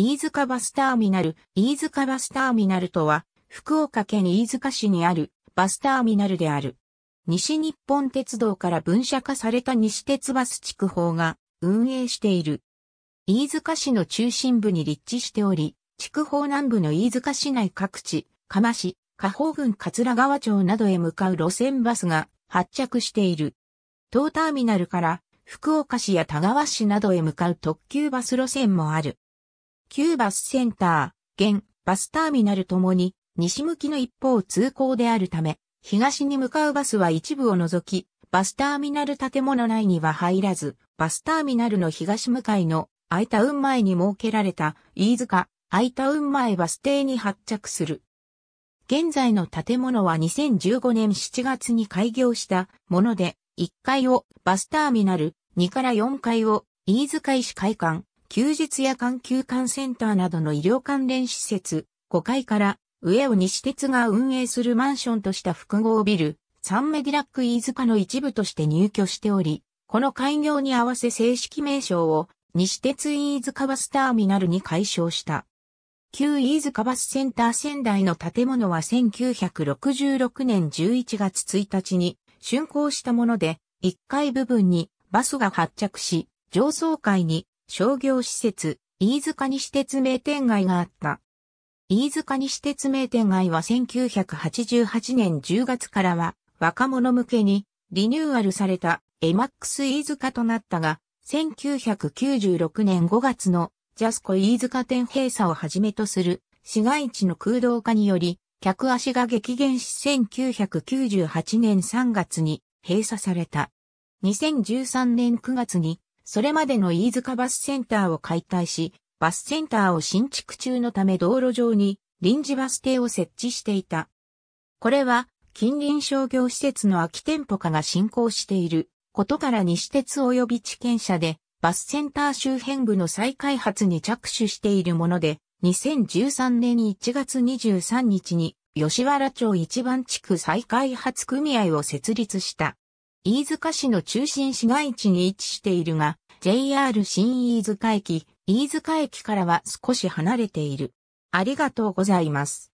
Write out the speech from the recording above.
飯塚バスターミナル、飯塚バスターミナルとは、福岡県飯塚市にあるバスターミナルである。西日本鉄道から分社化された西鉄バス地区法が運営している。飯塚市の中心部に立地しており、筑豊南部の飯塚市内各地、釜市、加宝郡桂川町などへ向かう路線バスが発着している。東ターミナルから福岡市や田川市などへ向かう特急バス路線もある。旧バスセンター、現バスターミナルともに西向きの一方通行であるため、東に向かうバスは一部を除き、バスターミナル建物内には入らず、バスターミナルの東向かいの空いた運前に設けられた飯塚空いた運前バス停に発着する。現在の建物は2015年7月に開業したもので、1階をバスターミナル、2から4階を飯塚石会館、休日や環休館センターなどの医療関連施設、5階から上を西鉄が運営するマンションとした複合ビル、サンメディラック飯塚の一部として入居しており、この開業に合わせ正式名称を西鉄飯塚バスターミナルに改称した。旧飯塚バスセンター仙台の建物は1966年11月1日に竣工したもので、1階部分にバスが発着し、上層階に商業施設、飯塚西鉄名店街があった。飯塚西鉄名店街は1988年10月からは若者向けにリニューアルされたエマックス飯塚となったが、1996年5月のジャスコ飯塚店閉鎖をはじめとする市街地の空洞化により、客足が激減し1998年3月に閉鎖された。2013年9月にそれまでの飯塚バスセンターを解体し、バスセンターを新築中のため道路上に臨時バス停を設置していた。これは近隣商業施設の空き店舗化が進行していることから西鉄及び地権者でバスセンター周辺部の再開発に着手しているもので、2013年1月23日に吉原町一番地区再開発組合を設立した。飯塚市の中心市街地に位置しているが、JR 新飯塚駅、飯塚駅からは少し離れている。ありがとうございます。